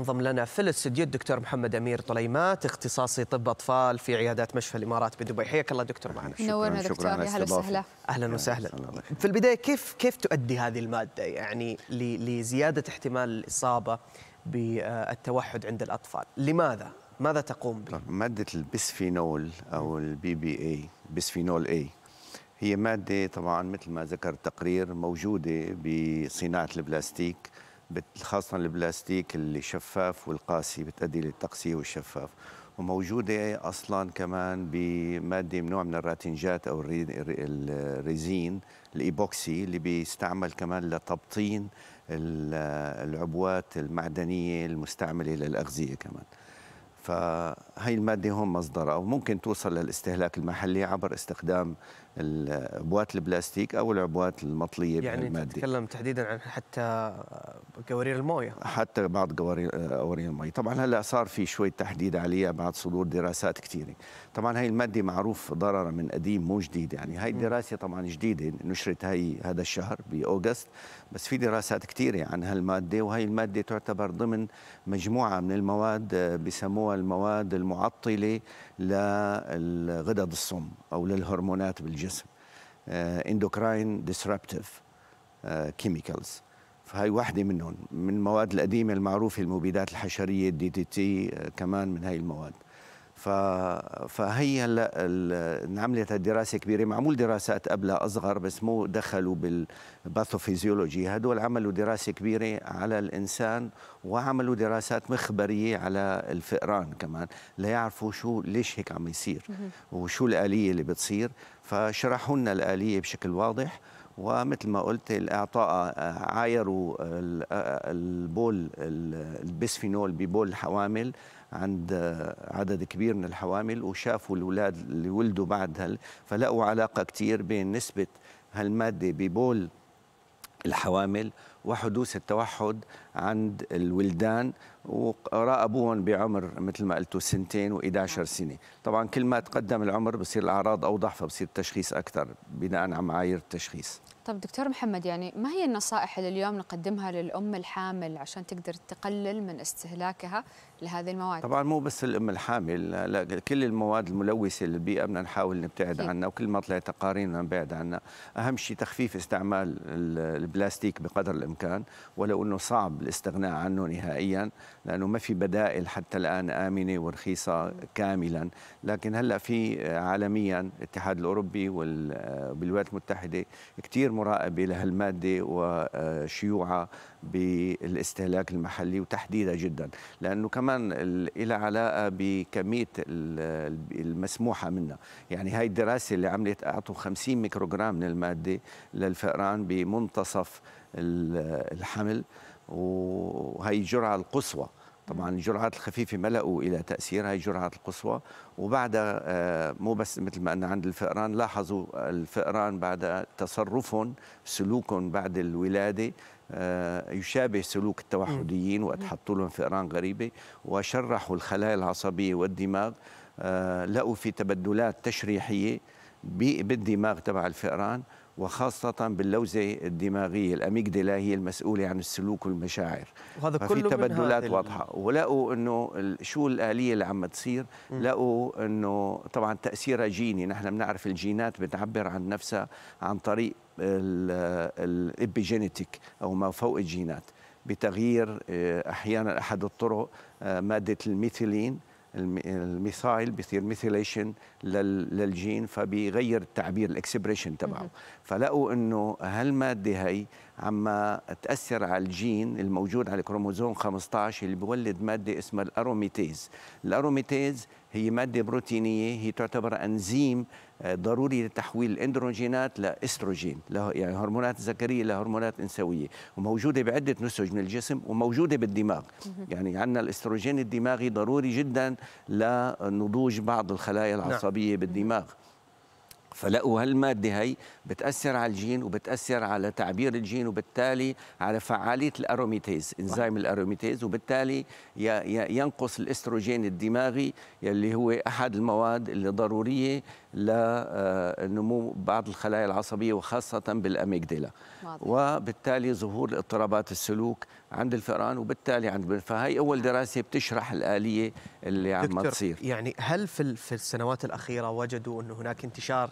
انضم لنا في الاستديو الدكتور محمد امير طليمات اختصاصي طب اطفال في عيادات مشفى الامارات بدبي حياك الله دكتور معنا شكرا شكرا يا وسهلا اهلا وسهلا في البدايه كيف كيف تؤدي هذه الماده يعني لزياده احتمال الاصابه بالتوحد عند الاطفال لماذا ماذا تقوم به ماده البسفينول او البي بي اي بسفينول اي هي ماده طبعا مثل ما ذكر التقرير موجوده بصناعه البلاستيك خاصة البلاستيك اللي شفاف والقاسي بتأدي للتقسية والشفاف وموجودة أصلا كمان بمادة من نوع من الراتنجات أو الريزين الإيبوكسي اللي بيستعمل كمان لتبطين العبوات المعدنية المستعملة للأغذية كمان فهي المادة هون مصدرها وممكن توصل للاستهلاك المحلي عبر استخدام العبوات البلاستيك او العبوات المطليه يعني المادي. تتكلم تحديدا عن حتى قوارير المويه حتى بعض قوارير قوارير المويه طبعا هلا صار في شوي تحديد عليها بعد صدور دراسات كثيره طبعا هي الماده معروف ضررها من قديم مو جديد يعني هاي الدراسه طبعا جديده نشرت هي هذا الشهر باوغست بس في دراسات كثيره عن هالماده وهي الماده تعتبر ضمن مجموعه من المواد بسموها المواد المعطله للغدد الصم او للهرمونات بالجسم الجسم اندوكراين ديسربتيف كيميكالز فهي واحدة منهم من المواد القديمة المعروفة المبيدات الحشرية الدي دي تي uh, كمان من هاي المواد فهي هلا انعملت الدراسه كبيره معمول دراسات قبلها اصغر بس مو دخلوا بالباثوفيزيولوجي هدول عملوا دراسه كبيره على الانسان وعملوا دراسات مخبريه على الفئران كمان ليعرفوا شو ليش هيك عم يصير وشو الاليه اللي بتصير فشرحوا لنا الاليه بشكل واضح ومثل ما قلت الاعطاء آه، عايروا آه، البول البسفينول ببول الحوامل عند عدد كبير من الحوامل وشافوا الأولاد اللي ولدوا بعدها فلقوا علاقة كتير بين نسبة هالمادة ببول الحوامل وحدوث التوحد عند الولدان وراقبوهم بعمر مثل ما قلتوا سنتين و11 نعم. سنه طبعا كل ما تقدم العمر بصير الاعراض اوضح فبصير التشخيص اكثر بناء على معايير التشخيص طب دكتور محمد يعني ما هي النصائح اللي اليوم نقدمها للأم الحامل عشان تقدر تقلل من استهلاكها لهذه المواد؟ طبعا مو بس الأم الحامل لا كل المواد الملوثة للبيئة بدنا نحاول نبتعد عنها وكل ما تقارير بدنا نبعد عنها أهم شيء تخفيف استعمال البلاستيك بقدر الإمكان ولو أنه صعب الاستغناء عنه نهائيا لانه ما في بدائل حتى الان امنه ورخيصه كاملا لكن هلا في آه، عالميا الاتحاد الاوروبي والولايات آه، المتحده كثير مراقبه لهالماده وشيوعها بالاستهلاك المحلي وتحديدا جدا لانه كمان لها علاقه بكميه المسموحه منها يعني هاي الدراسه اللي عملت اعطوا 50 ميكروغرام من الماده للفئران بمنتصف الحمل وهي الجرعة القصوى طبعا الجرعات الخفيفة ما لقوا إلى تأثير هي الجرعات القصوى وبعد آه، مو بس مثل ما قلنا عند الفئران لاحظوا الفئران بعد تصرفهم سلوكهم بعد الولادة آه، يشابه سلوك التوحديين وقت حطوا لهم فئران غريبة وشرحوا الخلايا العصبية والدماغ آه، لقوا في تبدلات تشريحية بالدماغ تبع الفئران وخاصة باللوزة الدماغية الأميجدلا هي المسؤولة عن السلوك والمشاعر وهذا ففي كله تبدلات واضحة ولقوا أنه شو الآلية اللي عم تصير لقوا أنه طبعا تأثيرها جيني نحن بنعرف الجينات بتعبر عن نفسها عن طريق الابيجينيتيك أو ما فوق الجينات بتغيير آه، أحيانا أحد الطرق آه، مادة الميثيلين الميثايل بيصير ميثيليشن للجين فبيغير التعبير الاكسبريشن تبعه فلقوا انه هالماده هي عم تاثر على الجين الموجود على الكروموزوم 15 اللي بيولد ماده اسمها الاروميتيز الاروميتيز هي ماده بروتينيه هي تعتبر انزيم آه، ضروري لتحويل الاندروجينات لاستروجين يعني هرمونات ذكريه لهرمونات انثويه وموجوده بعده نسج من الجسم وموجوده بالدماغ يعني عندنا الاستروجين الدماغي ضروري جدا لنضوج بعض الخلايا نعم. العصبيه بالدماغ فلقوا هالمادة هي بتأثر على الجين وبتأثر على تعبير الجين وبالتالي على فعالية الأروميتيز إنزيم الأروميتيز وبالتالي ينقص الإستروجين الدماغي يلي هو أحد المواد اللي ضرورية آه، لنمو بعض الخلايا العصبية وخاصة بالأميجدلا وبالتالي ظهور اضطرابات السلوك عند الفئران وبالتالي عند فهي أول نعم. دراسة بتشرح الآلية اللي عم تصير يعني هل في السنوات الأخيرة وجدوا أن هناك انتشار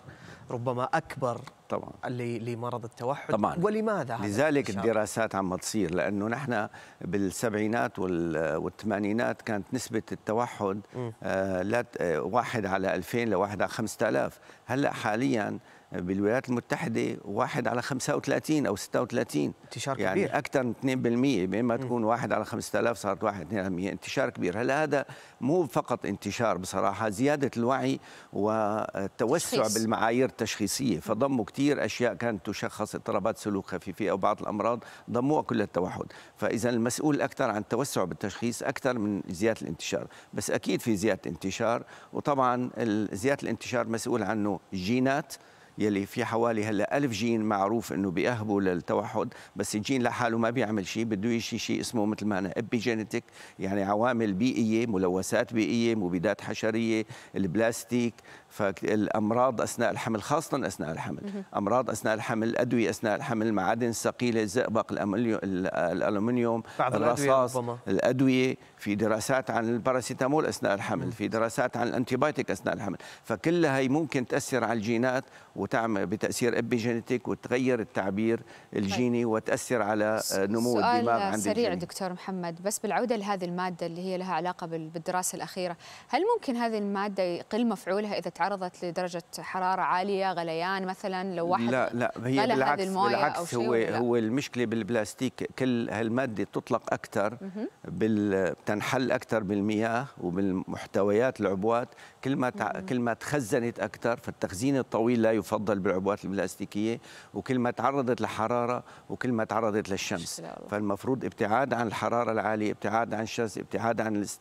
ربما أكبر طبعا لمرض التوحد طبعا ولماذا هذا لذلك الدراسات عم تصير لانه نحن بالسبعينات والثمانينات كانت نسبه التوحد آه لا واحد على 2000 لواحد على 5000 هلا حاليا بالولايات المتحده واحد على 35 او 36 انتشار يعني كبير يعني اكثر من 2% بما تكون واحد على 5000 صارت واحد 2% انتشار كبير هلا هذا مو فقط انتشار بصراحه زياده الوعي والتوسع تشخيص. بالمعايير التشخيصيه فضموا كثير اشياء كانت تشخص اضطرابات سلوك خفيفه او بعض الامراض ضموها كل التوحد فاذا المسؤول اكثر عن التوسع بالتشخيص اكثر من زياده الانتشار بس اكيد في زياده انتشار وطبعا زياده الانتشار مسؤول عنه جينات يلي في حوالي هلا ألف جين معروف انه بيأهبوا للتوحد بس الجين لحاله ما بيعمل شيء بده يشي شيء اسمه مثل ما انا ابيجينيتك يعني عوامل بيئيه ملوثات بيئيه مبيدات حشريه البلاستيك فالامراض اثناء الحمل خاصه اثناء الحمل امراض اثناء الحمل الادويه اثناء الحمل المعادن الثقيله الزئبق الالومنيوم الرصاص الأدوية, الادويه في دراسات عن الباراسيتامول اثناء الحمل في دراسات عن الانتيبايتيك اثناء الحمل فكلها هي ممكن تاثر على الجينات وتعمل بتاثير ابيجينيتيك وتغير التعبير الجيني طيب. وتاثر على آه، نمو الدماغ عند سريع الجيني. دكتور محمد بس بالعوده لهذه الماده اللي هي لها علاقه بالدراسه الاخيره هل ممكن هذه الماده يقل مفعولها اذا تعرضت لدرجه حراره عاليه غليان مثلا لو واحد لا لا هي بالعكس بالعكس هو هو المشكله بالبلاستيك كل هالماده تطلق اكثر بتنحل اكثر بالمياه وبالمحتويات العبوات كل ما تع... كل ما تخزنت اكثر فالتخزين الطويل لا يفضل بالعبوات البلاستيكيه وكل ما تعرضت لحراره وكل ما تعرضت للشمس فالمفروض ابتعاد عن الحراره العاليه ابتعاد عن الشمس ابتعاد عن الست...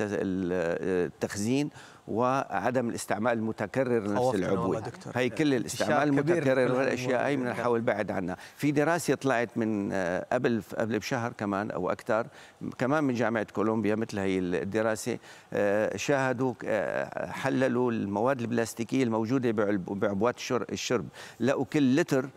التخزين وعدم الاستعمال المتكرر لنفس العبوه هي كل الاستعمال المتكرر والاشياء هي من نحاول بعد عنها في دراسه طلعت من آه، قبل قبل بشهر كمان او اكثر كمان من جامعه كولومبيا مثل هي الدراسه آه، شاهدوا آه، حللوا المواد البلاستيكيه الموجوده بعبوات الشرب لقوا كل لتر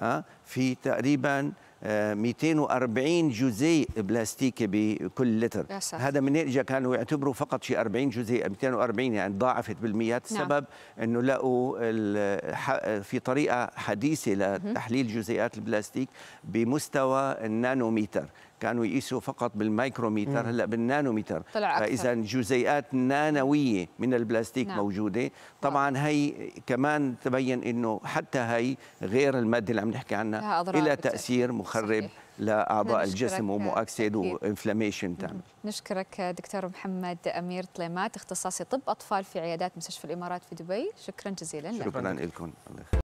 آه، في تقريبا 240 آه، جزيء بلاستيكي بكل لتر هذا من اجى كانوا يعتبروا فقط شيء 40 جزيء 240 يعني ضاعفت بالمئات نعم. السبب نعم. انه لقوا في طريقه حديثه لتحليل جزيئات البلاستيك بمستوى النانوميتر كانوا يقيسوا فقط بالمايكروميتر هلا بالنانوميتر طلع فاذا جزيئات نانويه من البلاستيك نعم. موجوده طبعا هي كمان تبين انه حتى هي غير الماده اللي عم نحكي عنها الى تاثير مخرب صحيح. لاعضاء الجسم ومؤكسد وانفلاميشن تعمل نشكرك دكتور محمد امير طليمات اختصاصي طب اطفال في عيادات مستشفى الامارات في دبي شكرا جزيلا شكرا لكم